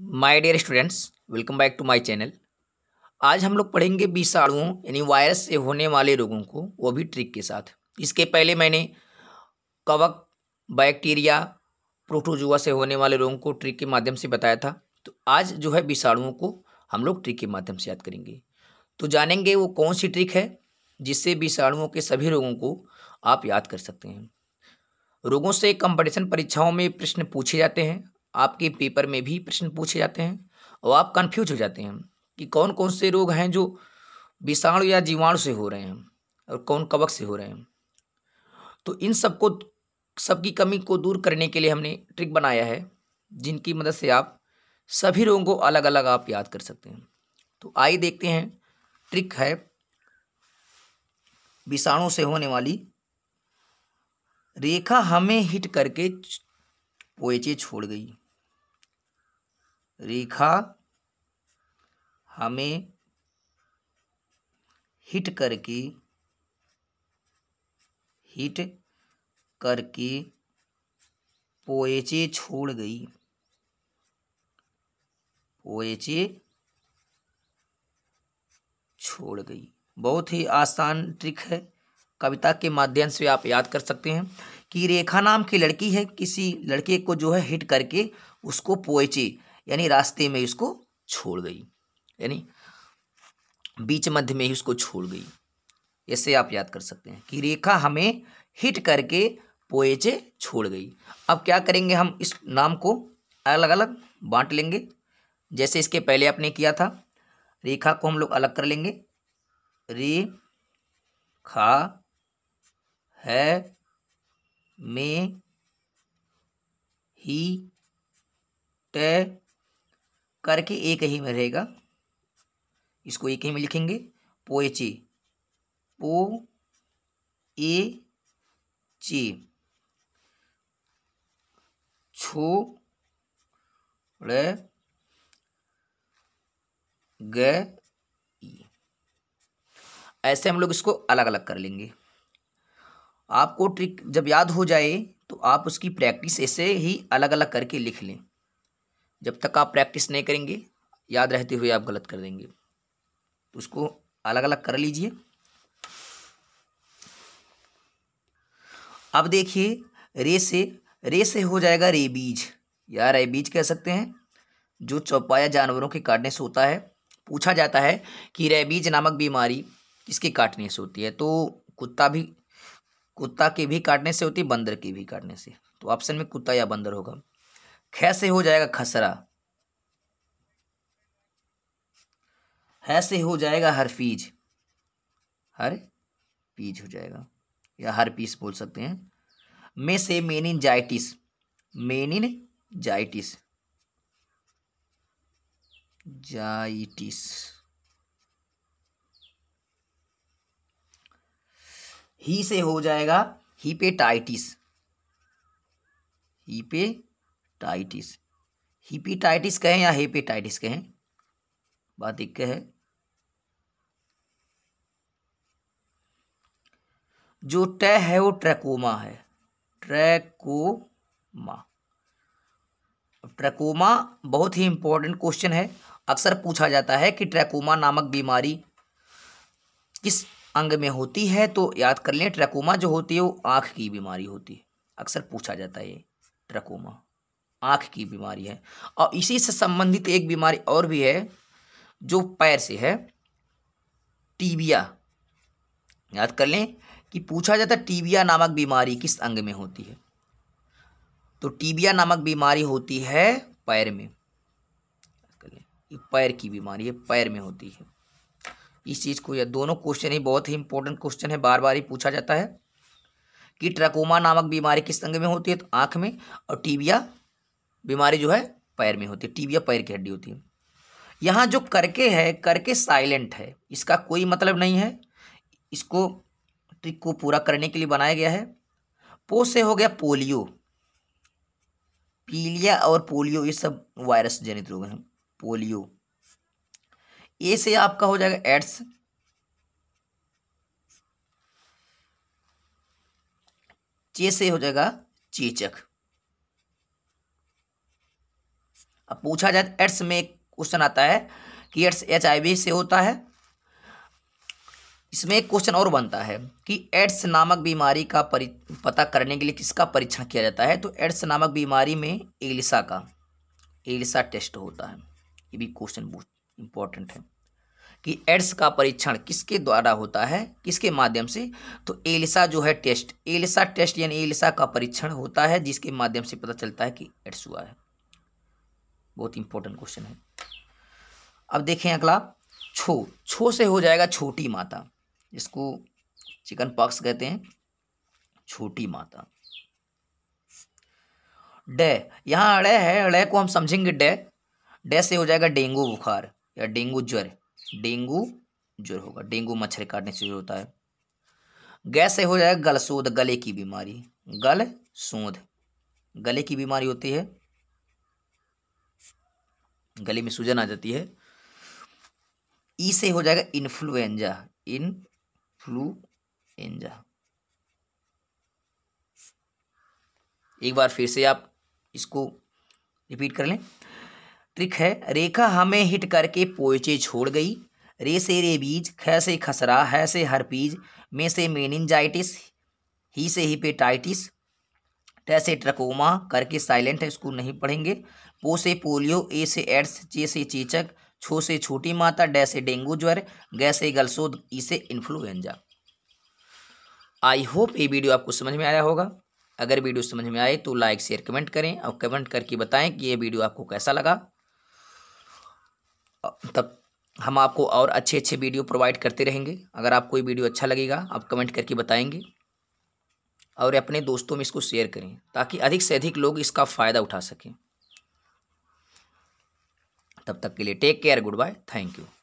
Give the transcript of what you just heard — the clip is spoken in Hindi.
my dear students welcome back to my channel आज हम लोग पढ़ेंगे विषाणुओं यानी वायरस से होने वाले रोगों को वो भी ट्रिक के साथ इसके पहले मैंने कवक बैक्टीरिया प्रोटोजुआ से होने वाले रोगों को ट्रिक के माध्यम से बताया था तो आज जो है विषाणुओं को हम लोग ट्रिक के माध्यम से याद करेंगे तो जानेंगे वो कौन सी ट्रिक है जिससे विषाणुओं के सभी रोगों को आप याद कर सकते हैं रोगों से कंपटीशन परीक्षाओं में प्रश्न पूछे जाते हैं आपके पेपर में भी प्रश्न पूछे जाते हैं और आप कन्फ्यूज हो जाते हैं कि कौन कौन से रोग हैं जो विषाणु या जीवाणु से हो रहे हैं और कौन कवक से हो रहे हैं तो इन सबको सबकी कमी को दूर करने के लिए हमने ट्रिक बनाया है जिनकी मदद से आप सभी रोगों को अलग अलग आप याद कर सकते हैं तो आइए देखते हैं ट्रिक है विषाणु से होने वाली रेखा हमें हिट करके पोएचे छोड़ गई रेखा हमें हिट करके हिट करके पोएचे छोड़ गई पोएचे छोड़ गई बहुत ही आसान ट्रिक है कविता के माध्यम से आप याद कर सकते हैं कि रेखा नाम की लड़की है किसी लड़के को जो है हिट करके उसको पोएचे यानी रास्ते में इसको छोड़ गई यानी बीच मध्य में ही उसको छोड़ गई ऐसे आप याद कर सकते हैं कि रेखा हमें हिट करके पोएचे छोड़ गई अब क्या करेंगे हम इस नाम को अलग अलग बांट लेंगे जैसे इसके पहले आपने किया था रेखा को हम लोग अलग कर लेंगे रे खा है में ही टे करके एक ही में रहेगा इसको एक ही में लिखेंगे पोएचे पो ए ची छो रे गे ऐसे हम लोग इसको अलग अलग कर लेंगे आपको ट्रिक जब याद हो जाए तो आप उसकी प्रैक्टिस ऐसे ही अलग अलग करके लिख लें जब तक आप प्रैक्टिस नहीं करेंगे याद रहते हुए आप गलत कर देंगे तो उसको अलग अलग कर लीजिए अब देखिए रे से रे से हो जाएगा रेबीज या रेबीज कह सकते हैं जो चौपाया जानवरों के काटने से होता है पूछा जाता है कि रेबीज नामक बीमारी किसके काटने से होती है तो कुत्ता भी कुत्ता के भी काटने से होती है बंदर के भी काटने से तो ऑप्शन में कुत्ता या बंदर होगा कैसे से हो जाएगा खसरा है से हो जाएगा हर फीज हर पीज हो जाएगा या हर पीस बोल सकते हैं मे से मेन इन जाइटिस मेन इन जाइटिस जाइटिस ही से हो जाएगा हिपेटाइटिस हिपे टाइटिस हिपीटाइटिस कहें या हेपेटाइटिस कहें बात एक है जो टे है वो ट्रैकोमा है ट्रैकोमा ट्रैकोमा बहुत ही इंपॉर्टेंट क्वेश्चन है अक्सर पूछा जाता है कि ट्रैकोमा नामक बीमारी किस अंग में होती है तो याद कर लें ट्रैकोमा जो होती है वो आँख की बीमारी होती है अक्सर पूछा जाता है ये ट्रैकोमा आँख की बीमारी है और इसी से संबंधित एक बीमारी और भी है जो पैर से है टीबिया याद कर लें कि पूछा जाता है टीबिया नामक बीमारी किस अंग में होती है तो टीबिया नामक बीमारी होती है पैर में ये पैर की बीमारी है पैर में होती है इस चीज़ को यह दोनों क्वेश्चन ही बहुत ही इंपॉर्टेंट क्वेश्चन है बार बार ही पूछा जाता है कि ट्रकोमा नामक बीमारी किस अंग में होती है तो आँख में और टीबिया बीमारी जो है पैर में होती है टीबिया पैर की हड्डी होती है यहाँ जो करके है करके साइलेंट है इसका कोई मतलब नहीं है इसको ट्रिक को पूरा करने के लिए बनाया गया है पो से हो गया पोलियो पीलिया और पोलियो ये सब वायरस जनित रोग हैं पोलियो ए से आपका हो जाएगा एड्स चे से हो जाएगा चेचक अब पूछा जाए तो एड्स में एक क्वेश्चन आता है कि एड्स एच से होता है इसमें एक क्वेश्चन और बनता है कि एड्स नामक बीमारी का पता करने के लिए किसका परीक्षण किया जाता है तो एड्स नामक बीमारी में एलिसा का एलिसा टेस्ट होता है ये भी क्वेश्चन बहुत इंपॉर्टेंट है कि एड्स का परीक्षण किसके द्वारा होता है किसके माध्यम से तो एलिसा जो है टेस्ट एलिसा टेस्ट यानी एलिसा का परीक्षण होता है जिसके माध्यम से पता चलता है कि एड्स हुआ है बहुत इंपॉर्टेंट क्वेश्चन है अब देखें अगला छो छो से हो जाएगा छोटी माता इसको चिकन पॉक्स कहते हैं छोटी माता डे यहाँ अड़े है अड़े को हम समझेंगे डे डे से हो जाएगा डेंगू बुखार या डेंगू ज्वर डेंगू ज्वर होगा डेंगू मच्छर काटने से जो होता है गैस से हो जाएगा गलसोद गले की बीमारी गल सोध गले की बीमारी होती है गले में सूजन आ जाती है ई से हो जाएगा इन्फ्लुएंजा एंजा एक बार फिर से आप इसको रिपीट कर लें ट्रिक है रेखा हमें हिट करके पोचे छोड़ गई रे से रे बीज ख से खसरा है से हरपीज में से मेनिनजाइटिस ही से हिपेटाइटिस ट से ट्रकोमा करके साइलेंट है इसको नहीं पढ़ेंगे पो से पोलियो ए से एड्स चे से चेचक छो से छोटी माता डे से डेंगू ज्वर गै से गलसोद ई से इन्फ्लुएंजा आई होप ये वीडियो आपको समझ में आया होगा अगर वीडियो समझ में आए तो लाइक शेयर कमेंट करें और कमेंट करके बताएं कि ये वीडियो आपको कैसा लगा तब हम आपको और अच्छे अच्छे वीडियो प्रोवाइड करते रहेंगे अगर आपको ये वीडियो अच्छा लगेगा आप कमेंट करके बताएंगे और अपने दोस्तों में इसको शेयर करें ताकि अधिक से अधिक लोग इसका फ़ायदा उठा सकें तब तक के लिए take care goodbye thank you